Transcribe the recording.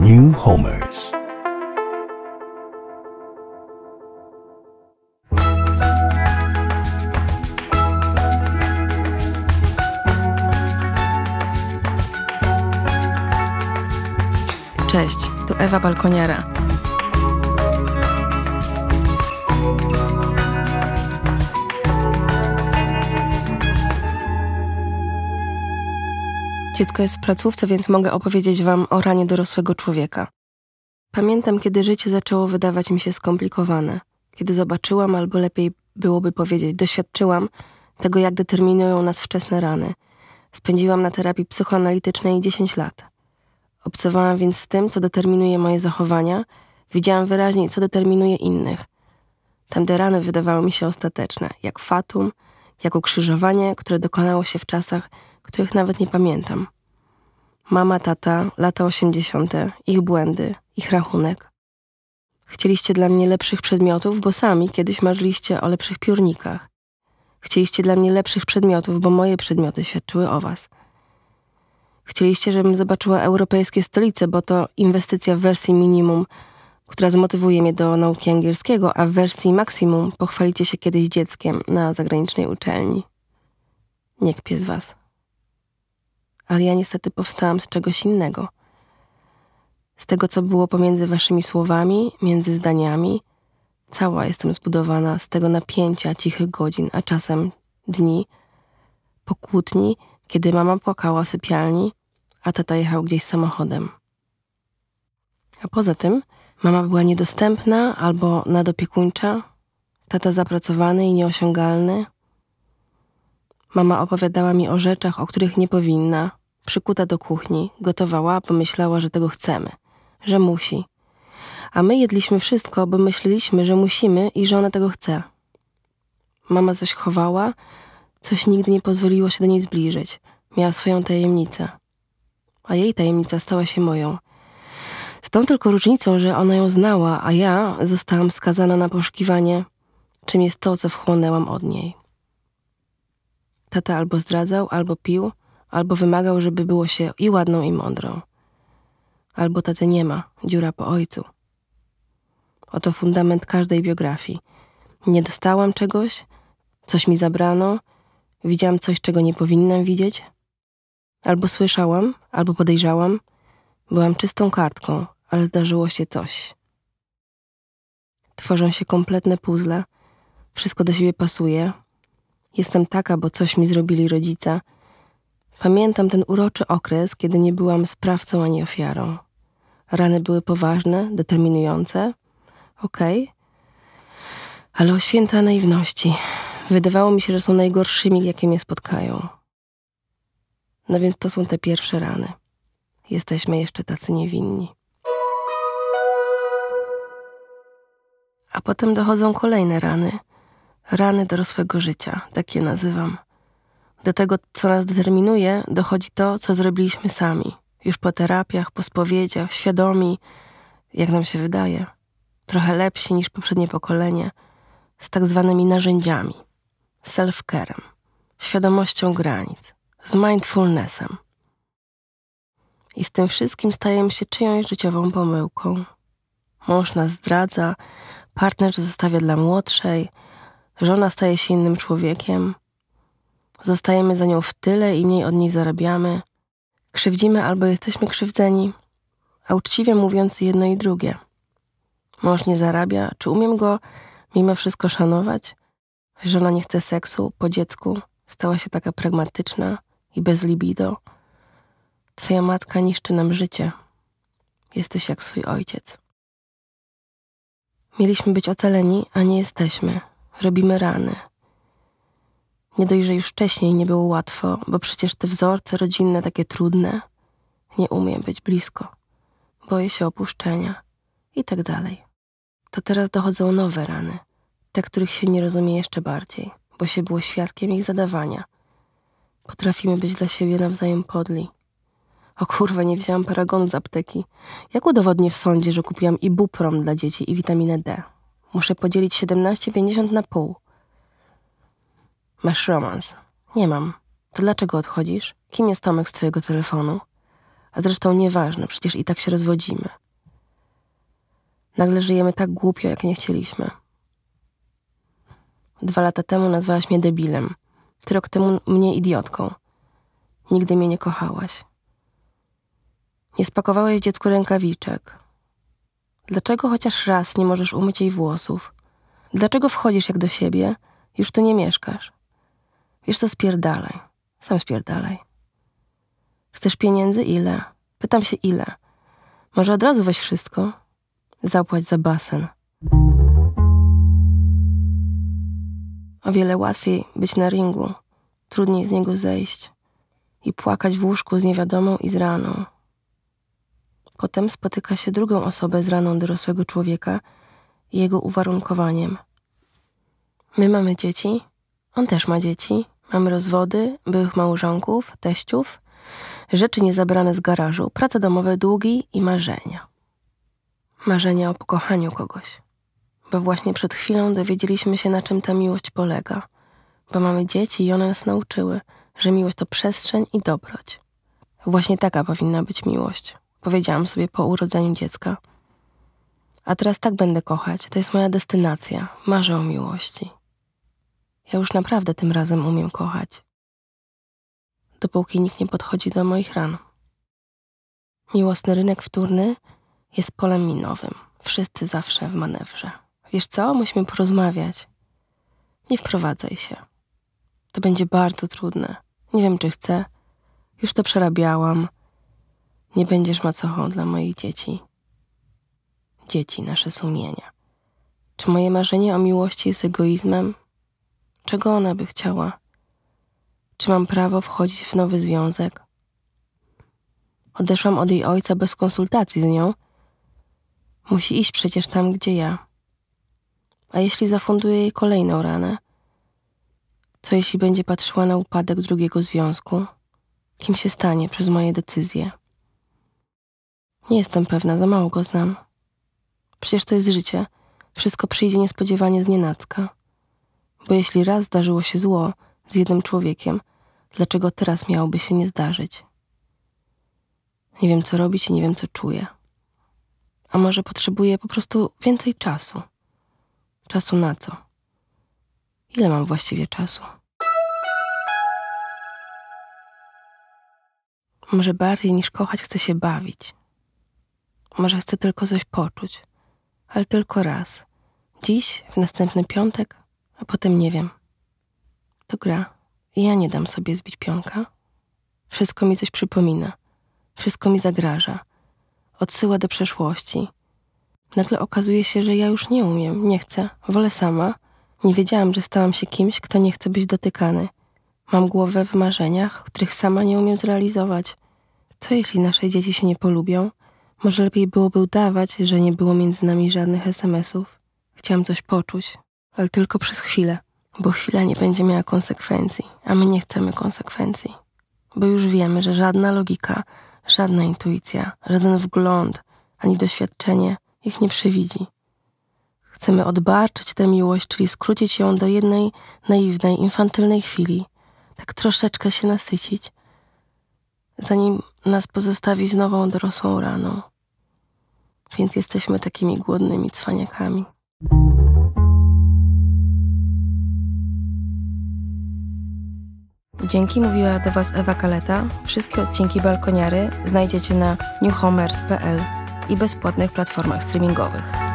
New Homers. Cześć, tu Ewa Balkoniara. Dziecko jest w placówce, więc mogę opowiedzieć Wam o ranie dorosłego człowieka. Pamiętam, kiedy życie zaczęło wydawać mi się skomplikowane, kiedy zobaczyłam, albo lepiej byłoby powiedzieć, doświadczyłam tego, jak determinują nas wczesne rany. Spędziłam na terapii psychoanalitycznej 10 lat. Obcowałam więc z tym, co determinuje moje zachowania, widziałam wyraźnie, co determinuje innych. Tamte rany wydawały mi się ostateczne, jak fatum, jak ukrzyżowanie, które dokonało się w czasach, których nawet nie pamiętam. Mama, tata, lata osiemdziesiąte, ich błędy, ich rachunek. Chcieliście dla mnie lepszych przedmiotów, bo sami kiedyś marzyliście o lepszych piórnikach. Chcieliście dla mnie lepszych przedmiotów, bo moje przedmioty świadczyły o was. Chcieliście, żebym zobaczyła europejskie stolice, bo to inwestycja w wersji minimum, która zmotywuje mnie do nauki angielskiego, a w wersji maksimum pochwalicie się kiedyś dzieckiem na zagranicznej uczelni. Nie kpię z was ale ja niestety powstałam z czegoś innego. Z tego, co było pomiędzy waszymi słowami, między zdaniami, cała jestem zbudowana z tego napięcia cichych godzin, a czasem dni, po kłótni, kiedy mama płakała w sypialni, a tata jechał gdzieś samochodem. A poza tym mama była niedostępna albo nadopiekuńcza, tata zapracowany i nieosiągalny. Mama opowiadała mi o rzeczach, o których nie powinna, przykuta do kuchni, gotowała, pomyślała, że tego chcemy, że musi. A my jedliśmy wszystko, bo myśleliśmy, że musimy i że ona tego chce. Mama coś chowała, coś nigdy nie pozwoliło się do niej zbliżyć. Miała swoją tajemnicę. A jej tajemnica stała się moją. Z tą tylko różnicą, że ona ją znała, a ja zostałam skazana na poszukiwanie, czym jest to, co wchłonęłam od niej. Tata albo zdradzał, albo pił, albo wymagał, żeby było się i ładną, i mądrą. Albo taty nie ma, dziura po ojcu. Oto fundament każdej biografii. Nie dostałam czegoś, coś mi zabrano, widziałam coś, czego nie powinnam widzieć. Albo słyszałam, albo podejrzałam. Byłam czystą kartką, ale zdarzyło się coś. Tworzą się kompletne puzzle, wszystko do siebie pasuje. Jestem taka, bo coś mi zrobili rodzice – Pamiętam ten uroczy okres, kiedy nie byłam sprawcą ani ofiarą. Rany były poważne, determinujące. Okej. Okay. Ale o święta naiwności. Wydawało mi się, że są najgorszymi, jakie mnie spotkają. No więc to są te pierwsze rany. Jesteśmy jeszcze tacy niewinni. A potem dochodzą kolejne rany. Rany dorosłego życia, tak je nazywam. Do tego, co nas determinuje, dochodzi to, co zrobiliśmy sami. Już po terapiach, po spowiedziach, świadomi, jak nam się wydaje, trochę lepsi niż poprzednie pokolenie, z tak zwanymi narzędziami, self-carem, świadomością granic, z mindfulnessem. I z tym wszystkim stajemy się czyjąś życiową pomyłką. Mąż nas zdradza, partner zostawia dla młodszej, żona staje się innym człowiekiem – Zostajemy za nią w tyle i mniej od niej zarabiamy. Krzywdzimy albo jesteśmy krzywdzeni, a uczciwie mówiąc jedno i drugie. Mąż nie zarabia, czy umiem go mimo wszystko szanować? Żona nie chce seksu po dziecku, stała się taka pragmatyczna i bez libido. Twoja matka niszczy nam życie. Jesteś jak swój ojciec. Mieliśmy być ocaleni, a nie jesteśmy. Robimy rany. Nie dość, że już wcześniej nie było łatwo, bo przecież te wzorce rodzinne takie trudne. Nie umiem być blisko. Boję się opuszczenia. I tak dalej. To teraz dochodzą nowe rany. Te, których się nie rozumie jeszcze bardziej, bo się było świadkiem ich zadawania. Potrafimy być dla siebie nawzajem podli. O kurwa, nie wzięłam paragonu z apteki. Jak udowodnię w sądzie, że kupiłam i buprom dla dzieci i witaminę D? Muszę podzielić 17,50 na pół – Masz romans. Nie mam. To dlaczego odchodzisz? Kim jest Tomek z twojego telefonu? A zresztą nieważne, przecież i tak się rozwodzimy. Nagle żyjemy tak głupio, jak nie chcieliśmy. Dwa lata temu nazwałaś mnie debilem. Ty rok temu mnie idiotką. Nigdy mnie nie kochałaś. Nie spakowałeś dziecku rękawiczek. Dlaczego chociaż raz nie możesz umyć jej włosów? Dlaczego wchodzisz jak do siebie? Już tu nie mieszkasz. Wiesz co, spierdalaj. Sam spierdalaj. Chcesz pieniędzy? Ile? Pytam się ile. Może od razu weź wszystko? Zapłać za basen. O wiele łatwiej być na ringu, trudniej z niego zejść i płakać w łóżku z niewiadomą i z raną. Potem spotyka się drugą osobę z raną dorosłego człowieka i jego uwarunkowaniem. My mamy dzieci, on też ma dzieci, Mam rozwody, byłych małżonków, teściów, rzeczy niezabrane z garażu, prace domowe, długi i marzenia. Marzenia o pokochaniu kogoś. Bo właśnie przed chwilą dowiedzieliśmy się, na czym ta miłość polega. Bo mamy dzieci i one nas nauczyły, że miłość to przestrzeń i dobroć. Właśnie taka powinna być miłość, powiedziałam sobie po urodzeniu dziecka. A teraz tak będę kochać, to jest moja destynacja, marzę o miłości. Ja już naprawdę tym razem umiem kochać. Dopóki nikt nie podchodzi do moich ran. Miłosny rynek wtórny jest polem minowym. Wszyscy zawsze w manewrze. Wiesz co? Musimy porozmawiać. Nie wprowadzaj się. To będzie bardzo trudne. Nie wiem, czy chcę. Już to przerabiałam. Nie będziesz macochą dla moich dzieci. Dzieci, nasze sumienia. Czy moje marzenie o miłości jest egoizmem? czego ona by chciała. Czy mam prawo wchodzić w nowy związek? Odeszłam od jej ojca bez konsultacji z nią. Musi iść przecież tam, gdzie ja. A jeśli zafunduje jej kolejną ranę? Co jeśli będzie patrzyła na upadek drugiego związku? Kim się stanie przez moje decyzje? Nie jestem pewna, za mało go znam. Przecież to jest życie. Wszystko przyjdzie niespodziewanie z nienacka. Bo jeśli raz zdarzyło się zło z jednym człowiekiem, dlaczego teraz miałoby się nie zdarzyć? Nie wiem, co robić i nie wiem, co czuję. A może potrzebuję po prostu więcej czasu? Czasu na co? Ile mam właściwie czasu? Może bardziej niż kochać chcę się bawić. Może chcę tylko coś poczuć, ale tylko raz. Dziś, w następny piątek, a potem nie wiem. To gra. I ja nie dam sobie zbić pionka. Wszystko mi coś przypomina. Wszystko mi zagraża. Odsyła do przeszłości. Nagle okazuje się, że ja już nie umiem, nie chcę, wolę sama. Nie wiedziałam, że stałam się kimś, kto nie chce być dotykany. Mam głowę w marzeniach, których sama nie umiem zrealizować. Co jeśli nasze dzieci się nie polubią? Może lepiej byłoby udawać, że nie było między nami żadnych SMS-ów. Chciałam coś poczuć, ale tylko przez chwilę, bo chwila nie będzie miała konsekwencji, a my nie chcemy konsekwencji, bo już wiemy, że żadna logika, żadna intuicja, żaden wgląd ani doświadczenie ich nie przewidzi. Chcemy odbarczyć tę miłość, czyli skrócić ją do jednej naiwnej, infantylnej chwili, tak troszeczkę się nasycić, zanim nas pozostawi z nową dorosłą raną. Więc jesteśmy takimi głodnymi cwaniakami. Dzięki mówiła do Was Ewa Kaleta. Wszystkie odcinki Balkoniary znajdziecie na newhomers.pl i bezpłatnych platformach streamingowych.